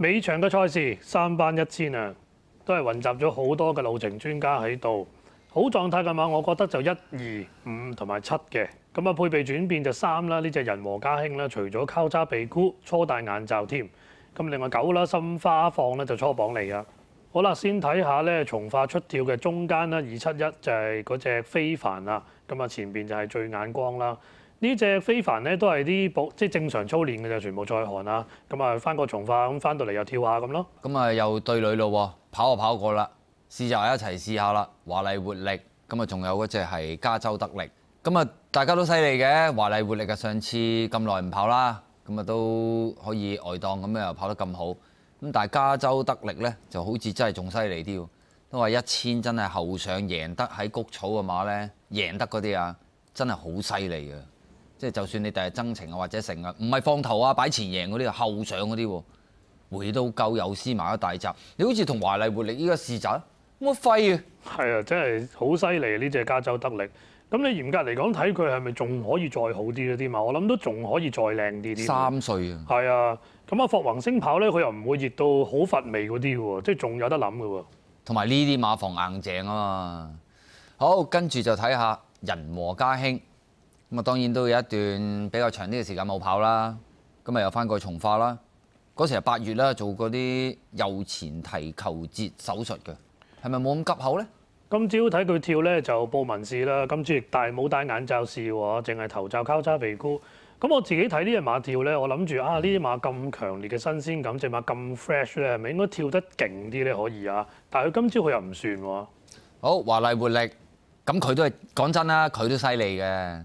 尾場嘅賽事三班一千啊，都係雲集咗好多嘅路程專家喺度。好狀態嘅馬，我覺得就一二五同埋七嘅。咁啊配備轉變就三啦，呢只人和家興啦，除咗交叉鼻箍，初戴眼罩添。咁另外九啦，心花放咧就初榜嚟噶。好啦，先睇下咧，從化出跳嘅中間啦，二七一就係嗰只非凡啊。咁啊，前邊就係最眼光啦。呢只非凡咧都係啲保即係正常操練嘅啫，全部在寒啊，咁啊翻個重化咁翻到嚟又跳下咁咯。咁啊又對女咯，跑啊跑過啦，試就係一齊試下啦。華麗活力咁啊，仲有嗰只係加州得力。咁啊大家都犀利嘅，華麗活力啊上次咁耐唔跑啦，咁啊都可以外檔咁樣又跑得咁好。咁但係加州得力咧就好似真係仲犀利啲，都話一千真係後上贏得喺谷草嘅馬咧，贏得嗰啲啊真係好犀利嘅。即係就算你第日增程啊，或者成啊，唔係放頭啊，擺前贏嗰啲後上嗰啲，回到夠有司馬一大集，你好似同華麗活力呢個試扎，我廢啊！係啊，真係好犀利啊！呢只加州得力，咁你嚴格嚟講睇佢係咪仲可以再好啲嗰啲嘛？我諗都仲可以再靚啲啲。三歲啊！係啊，咁啊，霍宏星跑咧，佢又唔會熱到好乏味嗰啲喎，即係仲有得諗嘅喎。同埋呢啲馬房硬淨啊嘛，好，跟住就睇下仁和家興。咁啊，當然都有一段比較長啲嘅時間冇跑啦。咁啊，又翻過重化啦。嗰時係八月啦，做嗰啲右前提球節手術嘅，係咪冇咁急口咧？今朝睇佢跳咧就報文士啦。今朝亦戴冇戴眼罩試喎，淨係頭罩交叉鼻箍。咁我自己睇呢只馬跳咧，我諗住啊，呢啲馬咁強烈嘅新鮮感，隻馬咁 fresh 咧，係咪應該跳得勁啲咧？可以啊，但係佢今朝佢又唔算喎。好華麗活力，咁佢都係講真啦，佢都犀利嘅。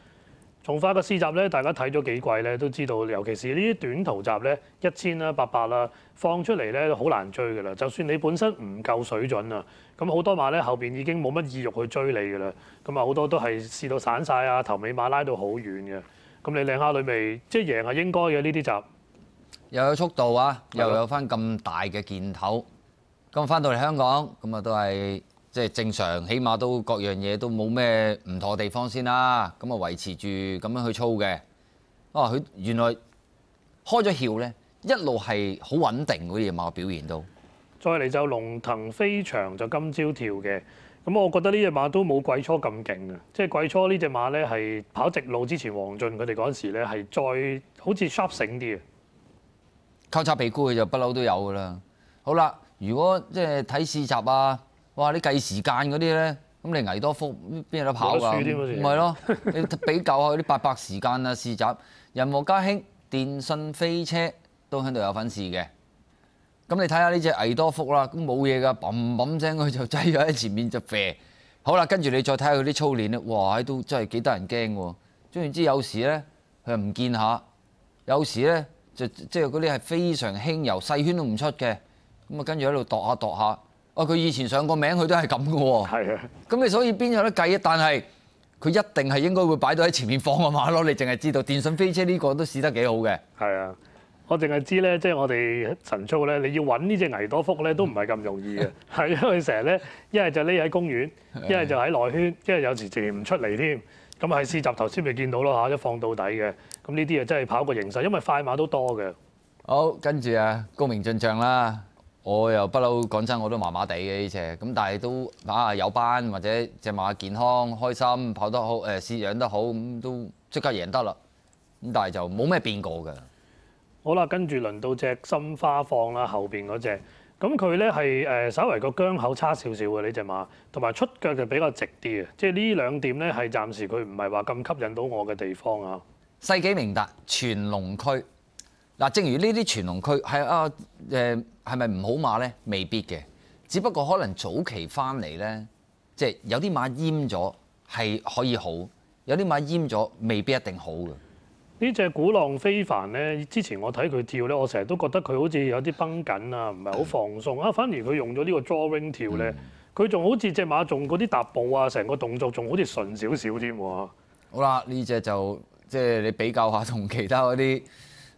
從化嘅市集咧，大家睇咗幾季咧，都知道，尤其是呢啲短途集咧，一千啦、八百啦，放出嚟咧，好難追嘅啦。就算你本身唔夠水準啊，咁好多馬咧後邊已經冇乜意欲去追你嘅啦。咁啊，好多都係試到散晒啊，頭尾馬拉到好遠嘅。咁你靚下裏未？即係贏係應該嘅呢啲集，又有速度啊，又有翻咁大嘅箭頭。咁翻到嚟香港，咁啊都係。即係正常，起碼都各樣嘢都冇咩唔妥地方先啦。咁啊維持住咁樣去操嘅。啊，佢原來開咗竅咧，一路係好穩定嗰啲馬表現到。再嚟就龍騰飛翔就今朝跳嘅。咁我覺得呢只馬都冇季初咁勁嘅。即係季初呢只馬咧係跑直路之前，黃俊佢哋嗰陣時咧係再好似 sharp 醒啲啊！交叉鼻箍佢就不嬲都有㗎啦。好啦，如果即係睇試集啊～哇！你計時間嗰啲咧，咁你蟻多福邊有得跑㗎？唔係咯，你比較下啲八百時間啊，試集、人和家興電信飛車都喺度有份試嘅。咁你睇下呢只蟻多福啦，咁冇嘢㗎，砰砰聲佢就擠咗喺前面就飛。好啦，跟住你再睇下佢啲操練咧，哇！都真係幾得人驚喎。總言之，有時咧佢又唔見下，有時咧就即係嗰啲係非常輕柔，細圈都唔出嘅。咁啊，跟住喺度度下度下。哦，佢以前上個名佢都係咁嘅喎，咁你所以邊有得計啊？但係佢一定係應該會擺到喺前面放個馬咯。你淨係知道電信飛車呢個都試得幾好嘅。係啊，我淨係知咧，即係我哋陳醋咧，你要揾呢只危多福咧都唔係咁容易嘅。係因為成日咧，一係就匿喺公園，一係就喺內圈，一係有時直唔出嚟添。咁係試集頭先咪見到咯嚇，一放到底嘅。咁呢啲啊真係跑個形勢，因為快馬都多嘅。好，跟住啊，高明進象啦。我又不嬲講真，我都麻麻地嘅呢只，咁但係都啊有班或者只馬健康、開心、跑得好，誒飼養得好，咁都即刻贏得啦。咁但係就冇咩變過嘅。好啦，跟住輪到只新花放啦，後邊嗰只。咁佢咧係誒稍為個疆口差少少嘅呢只馬，同埋出腳就比較直啲嘅，即係呢兩點咧係暫時佢唔係話咁吸引到我嘅地方啊。世紀明達全龍區。嗱，正如呢啲全龍區係啊，誒係咪唔好馬咧？未必嘅，只不過可能早期翻嚟咧，即係有啲馬淹咗，係可以好；有啲馬淹咗，未必一定好嘅。呢只鼓浪非凡咧，之前我睇佢跳咧，我成日都覺得佢好似有啲崩緊啊，唔係好放鬆啊。反而佢用咗呢個 drawing 跳咧，佢仲好似只馬仲嗰啲踏步啊，成個動作仲好似順少少添喎。好啦，呢只就即係你比較下同其他嗰啲。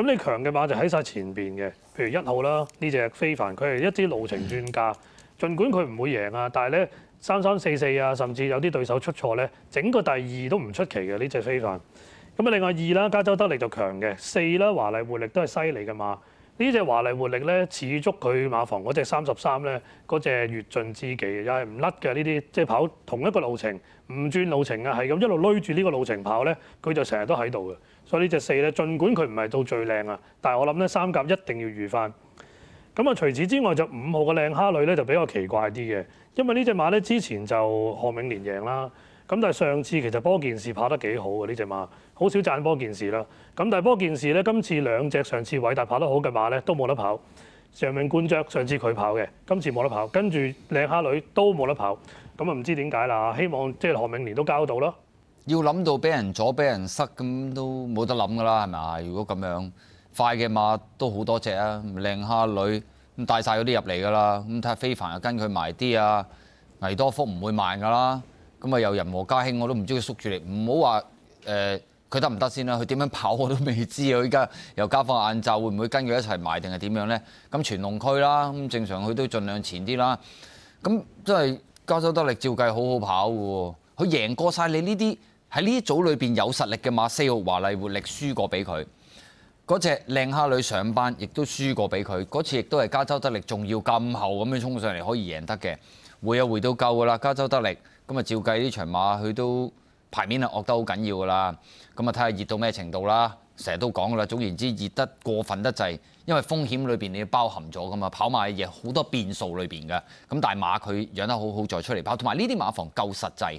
咁你強嘅馬就喺晒前邊嘅，譬如一號啦，呢只非凡，佢係一啲路程專家。儘管佢唔會贏啊，但係咧三三四四啊，甚至有啲對手出錯咧，整個第二都唔出奇嘅呢只非凡。咁啊，另外二啦，加州得力就強嘅，四啦華麗活力都係犀利嘅馬。呢只華麗活力咧，似足佢馬房嗰只三十三咧，嗰只越盡之技又係唔甩嘅呢啲，即係跑同一個路程，唔轉路程啊，係咁一路攰住呢個路程跑咧，佢就成日都喺度嘅。所以呢只四咧，儘管佢唔係到最靚啊，但係我諗咧三甲一定要預翻。咁啊，除此之外就五號嘅靚蝦女咧就比較奇怪啲嘅，因為呢只馬咧之前就何永年贏啦。咁但係上次其實波健士跑得幾好嘅呢只馬，好少賺波健士啦。咁但係波健士咧今次兩隻上次偉大跑得好嘅馬咧都冇得跑。上命冠爵上次佢跑嘅，今次冇得跑，跟住靚蝦女都冇得跑。咁啊唔知點解啦？希望即係何永年都交到啦。要諗到俾人阻、俾人塞咁都冇得諗㗎啦，係咪啊？如果咁樣，快嘅馬都好多隻啊，靚蝦女咁帶晒嗰啲入嚟㗎啦。咁睇下非凡又跟佢埋啲啊，倪多福唔會慢㗎啦。咁啊又人和家興我都唔知佢縮住嚟，唔好話誒佢得唔得先啦？佢點樣跑我都未知啊！依家又加放晏晝，會唔會跟佢一齊埋定係點樣咧？咁全龍區啦，咁正常佢都盡量前啲啦。咁真係加州得力照計好好跑嘅喎。佢贏過晒你呢啲喺呢組裏邊有實力嘅馬，四號華麗活力輸過俾佢，嗰隻靚蝦女上班亦都輸過俾佢，嗰次亦都係加州得力，仲要咁後咁樣衝上嚟可以贏得嘅，回啊回到夠噶啦，加州得力咁啊照計呢場馬佢都牌面啊惡得好緊要噶啦，咁啊睇下熱到咩程度啦，成日都講噶啦，總言之熱得過分得滯。因為風險裏邊你要包含咗噶嘛，跑馬嘅嘢好多變數裏邊嘅。咁但係馬佢養得好好再出嚟跑，同埋呢啲馬房夠實際，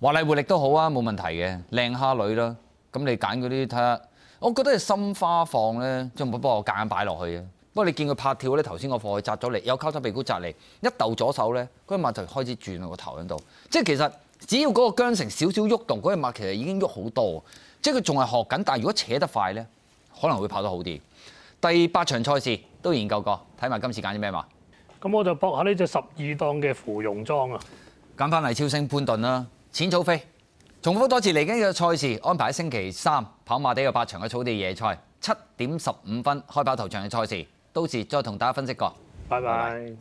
活力活力都好啊，冇問題嘅。靚蝦女啦，咁你揀嗰啲睇下。我覺得係心花放咧，將唔幫我夾硬擺落去啊。不過你見佢拍跳咧，頭先個貨佢扎咗嚟，有交叉鼻骨扎嚟，一鬥左手咧，嗰一馬就開始轉個頭喺度。即係其實只要嗰個疆城少少喐動，嗰一馬其實已經喐好多。即係佢仲係學緊，但係如果扯得快咧，可能會跑得好啲。第八場賽事都研究過，睇埋今次揀啲咩嘛？咁我就搏下呢只十二檔嘅芙蓉莊啊！揀翻嚟超星潘頓啦，淺草飛，重複多次嚟緊嘅賽事安排喺星期三跑馬地嘅八場嘅草地野賽，七點十五分開跑頭場嘅賽事，到時再同大家分析過。拜拜。